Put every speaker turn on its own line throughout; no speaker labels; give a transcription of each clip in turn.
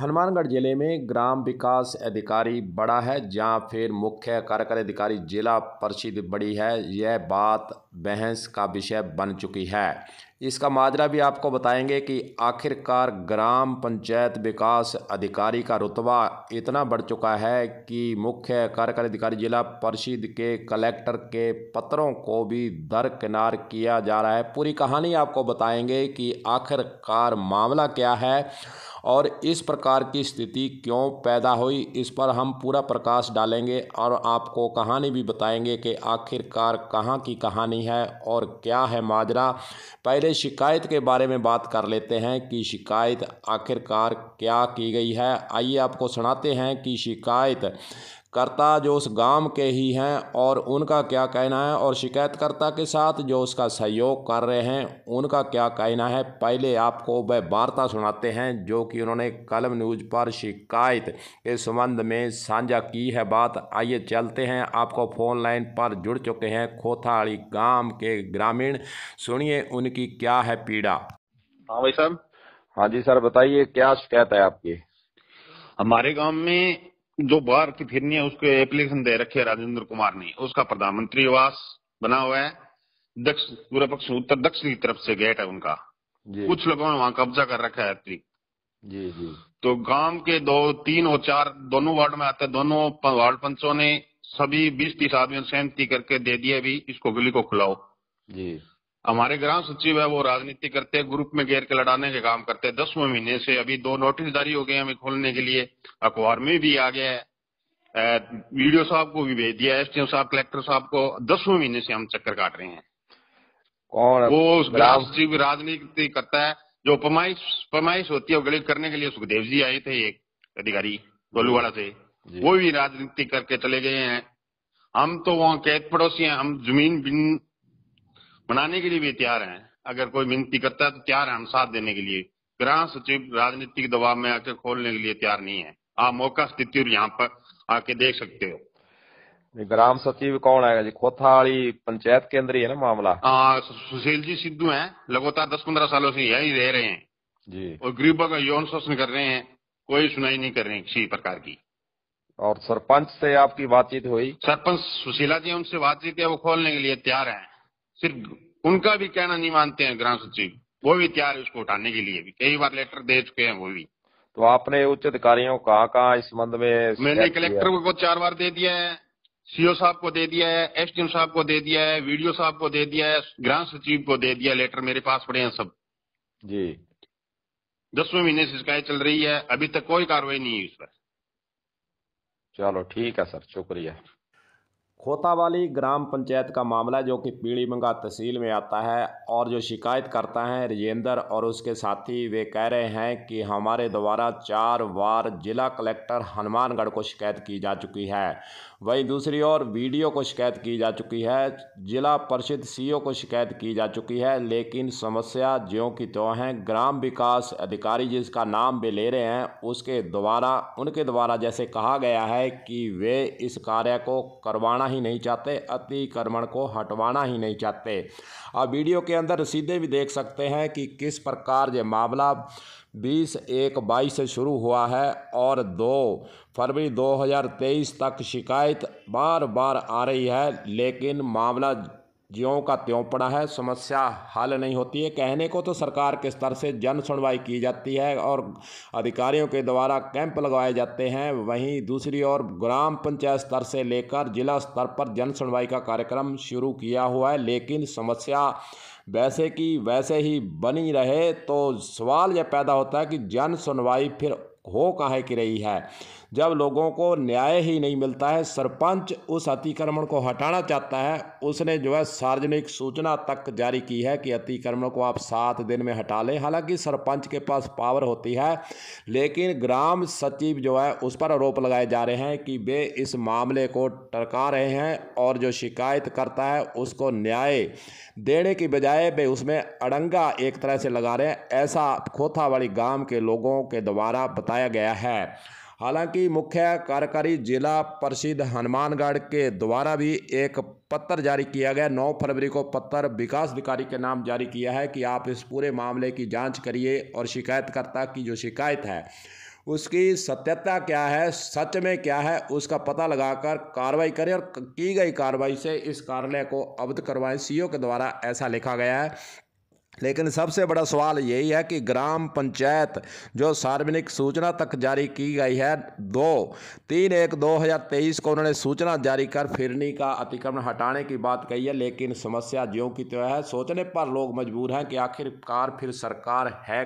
हनुमानगढ़ जिले में ग्राम विकास अधिकारी बड़ा है या फिर मुख्य कार्यकारी अधिकारी जिला परिषद बड़ी है यह बात बहस का विषय बन चुकी है इसका माजरा भी आपको बताएंगे कि आखिरकार ग्राम पंचायत विकास अधिकारी का रुतबा इतना बढ़ चुका है कि मुख्य कार्यकारी अधिकारी जिला परिषद के कलेक्टर के पत्रों को भी दरकिनार किया जा रहा है पूरी कहानी आपको बताएंगे कि आखिरकार मामला क्या है और इस प्रकार की स्थिति क्यों पैदा हुई इस पर हम पूरा प्रकाश डालेंगे और आपको कहानी भी बताएंगे कि आखिरकार कहाँ की कहानी है और क्या है माजरा पहले शिकायत के बारे में बात कर लेते हैं कि शिकायत आखिरकार क्या की गई है आइए आपको सुनाते हैं कि शिकायत कर्ता जो उस गांव के ही हैं और उनका क्या कहना है और शिकायतकर्ता के साथ जो उसका सहयोग कर रहे हैं उनका क्या कहना है पहले आपको वह वार्ता सुनाते हैं जो कि उन्होंने कलम न्यूज़ पर शिकायत के संबंध में साझा की है बात आइए चलते हैं आपको फ़ोन लाइन पर जुड़ चुके हैं खोथाड़ी गांव के ग्रामीण सुनिए उनकी क्या है पीड़ा हाँ भाई साहब हाँ जी सर बताइए क्या शिकायत है आपकी हमारे गांव में जो बाहर की फिरनी है उसको एप्लीकेशन दे
रखे राजेंद्र कुमार ने उसका प्रधानमंत्री आवास बना हुआ है दक्षिण पूरे पक्ष उत्तर दक्षिण की तरफ से गेट है उनका कुछ लोगों ने वहां कब्जा कर रखा है जी जी तो गांव के दो तीन और चार दोनों वार्ड में आते हैं दोनों वार्ड पंचों ने सभी बीस तीस आदमियों सहमति करके दे दिया भी इसको गली को खुलाओ जी हमारे ग्राम सचिव है वो राजनीति करते हैं ग्रुप में घेर के लड़ाने के काम करते दसवें महीने से अभी दो नोटिस जारी हो गए हमें खोलने के लिए अखबार में भी आ गया है वीडियो साहब को भी भेज दिया एस टी साहब कलेक्टर साहब को दसवें महीने से हम चक्कर काट रहे हैं
कौन वो ग्राम
सचिव राजनीति करता है जो पमाइश पमाइश होती है गणित करने के लिए सुखदेव जी आए थे एक अधिकारी गोलूवाड़ा से वो भी राजनीति करके चले गए हैं हम तो वहाँ कैद पड़ोसी हैं हम जमीन बिन मनाने के लिए भी तैयार हैं अगर कोई विनती करता है तो तैयार है हम साथ देने के लिए ग्राम सचिव राजनीतिक दबाव में आकर खोलने के लिए तैयार नहीं है आप मौका स्थिति यहाँ पर आके देख सकते हो
ग्राम सचिव कौन आएगा जी खोथाड़ी पंचायत केंद्रीय है ना मामला हाँ सुशील
जी सिद्धू है लगातार दस पंद्रह सालों से यही रह रहे हैं जी और गरीबों का यौन शोषण कर रहे हैं कोई सुनाई नहीं कर रहे हैं किसी प्रकार की
और सरपंच से आपकी बातचीत हुई
सरपंच सुशीला जी उनसे बातचीत है वो खोलने के लिए तैयार है सिर्फ उनका भी कहना नहीं मानते हैं गृह सचिव वो भी तैयार है उसको उठाने के लिए भी कई बार लेटर दे चुके हैं वो भी
तो आपने उच्च अधिकारियों को कहा इस संबंध में मैंने कलेक्टर
को चार बार दे दिया है सीओ e साहब को दे दिया है एसडीएम साहब को दे दिया है वीडियो साहब को दे दिया है ग्राम सचिव को दे दिया लेटर मेरे पास पड़े हैं सब जी दसवें महीने से शिकायत चल रही है अभी तक कोई कार्रवाई नहीं है इस पर
चलो ठीक है सर शुक्रिया खोतावाली ग्राम पंचायत का मामला जो कि पीड़ीमंगा तहसील में आता है और जो शिकायत करता है राजेंद्र और उसके साथी वे कह रहे हैं कि हमारे द्वारा चार बार जिला कलेक्टर हनुमानगढ़ को शिकायत की जा चुकी है वहीं दूसरी ओर वीडियो को शिकायत की जा चुकी है जिला परिषद सीईओ को शिकायत की जा चुकी है लेकिन समस्या ज्यों की त्यों हैं ग्राम विकास अधिकारी जिसका नाम भी ले रहे हैं उसके द्वारा उनके द्वारा जैसे कहा गया है कि वे इस कार्य को करवाना ही नहीं चाहते अतिक्रमण को हटवाना ही नहीं चाहते अब वीडियो के अंदर सीधे भी देख सकते हैं कि किस प्रकार ये मामला बीस एक बाईस से शुरू हुआ है और दो फरवरी 2023 तक शिकायत बार बार आ रही है लेकिन मामला ज्यों का त्यों पड़ा है समस्या हल नहीं होती है कहने को तो सरकार के स्तर से जन सुनवाई की जाती है और अधिकारियों के द्वारा कैंप लगाए जाते हैं वहीं दूसरी ओर ग्राम पंचायत स्तर से लेकर जिला स्तर पर जन सुनवाई का कार्यक्रम शुरू किया हुआ है लेकिन समस्या वैसे कि वैसे ही बनी रहे तो सवाल यह पैदा होता है कि जन सुनवाई फिर हो कहाँ की रही है जब लोगों को न्याय ही नहीं मिलता है सरपंच उस अतिक्रमण को हटाना चाहता है उसने जो है सार्वजनिक सूचना तक जारी की है कि अतिक्रमण को आप सात दिन में हटा लें हालांकि सरपंच के पास पावर होती है लेकिन ग्राम सचिव जो है उस पर आरोप लगाए जा रहे हैं कि वे इस मामले को टरका रहे हैं और जो शिकायत करता है उसको न्याय देने की बजाय वे उसमें अड़ंगा एक तरह से लगा रहे हैं ऐसा खोथावाड़ी गांव के लोगों के द्वारा बताया गया है हालांकि मुख्य कार्यकारी जिला परिषद हनुमानगढ़ के द्वारा भी एक पत्र जारी किया गया 9 फरवरी को पत्र विकास अधिकारी के नाम जारी किया है कि आप इस पूरे मामले की जांच करिए और शिकायतकर्ता की जो शिकायत है उसकी सत्यता क्या है सच में क्या है उसका पता लगाकर कार्रवाई करें और की गई कार्रवाई से इस कार्यालय को अवध करवाएं सीईओ के द्वारा ऐसा लिखा गया है लेकिन सबसे बड़ा सवाल यही है कि ग्राम पंचायत जो सार्वजनिक सूचना तक जारी की गई है दो तीन एक दो हज़ार तेईस को उन्होंने सूचना जारी कर फिरनी का अतिक्रमण हटाने की बात कही है लेकिन समस्या ज्यों की त्यों है सोचने पर लोग मजबूर हैं कि आखिरकार फिर सरकार है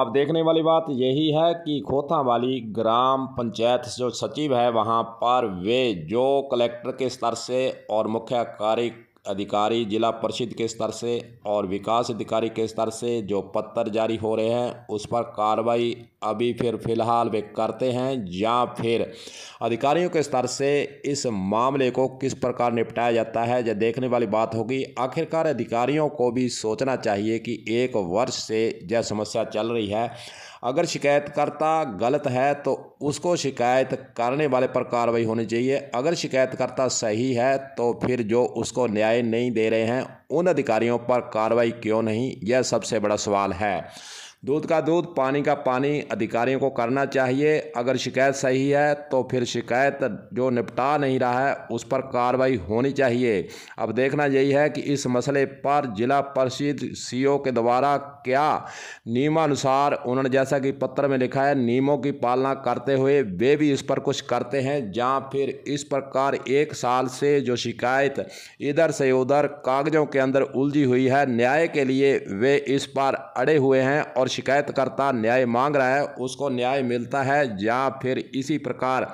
अब देखने वाली बात यही है कि खोथा वाली ग्राम पंचायत जो सचिव है वहाँ पर वे जो कलेक्टर के स्तर से और मुख्य कार्य अधिकारी जिला परिषद के स्तर से और विकास अधिकारी के स्तर से जो पत्थर जारी हो रहे हैं उस पर कार्रवाई अभी फिर फिलहाल वे करते हैं या फिर अधिकारियों के स्तर से इस मामले को किस प्रकार निपटाया जाता है यह देखने वाली बात होगी आखिरकार अधिकारियों को भी सोचना चाहिए कि एक वर्ष से यह समस्या चल रही है अगर शिकायतकर्ता गलत है तो उसको शिकायत करने वाले पर कार्रवाई होनी चाहिए अगर शिकायतकर्ता सही है तो फिर जो उसको न्याय नहीं दे रहे हैं उन अधिकारियों पर कार्रवाई क्यों नहीं यह सबसे बड़ा सवाल है दूध का दूध पानी का पानी अधिकारियों को करना चाहिए अगर शिकायत सही है तो फिर शिकायत जो निपटा नहीं रहा है उस पर कार्रवाई होनी चाहिए अब देखना यही है कि इस मसले पर जिला परिषद सीईओ के द्वारा क्या नियमानुसार उन्होंने जैसा कि पत्र में लिखा है नियमों की पालना करते हुए वे भी इस पर कुछ करते हैं जहाँ फिर इस प्रकार एक साल से जो शिकायत इधर से उधर कागजों के अंदर उलझी हुई है न्याय के लिए वे इस पर अड़े हुए हैं और शिकायतकर्ता न्याय मांग रहा है उसको न्याय मिलता है या फिर इसी प्रकार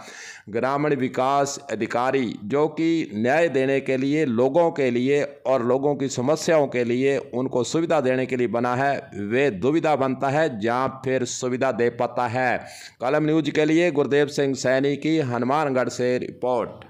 ग्रामीण विकास अधिकारी जो कि न्याय देने के लिए लोगों के लिए और लोगों की समस्याओं के लिए उनको सुविधा देने के लिए बना है वे दुविधा बनता है या फिर सुविधा दे पाता है कलम न्यूज के लिए गुरुदेव सिंह सैनी की हनुमानगढ़ से रिपोर्ट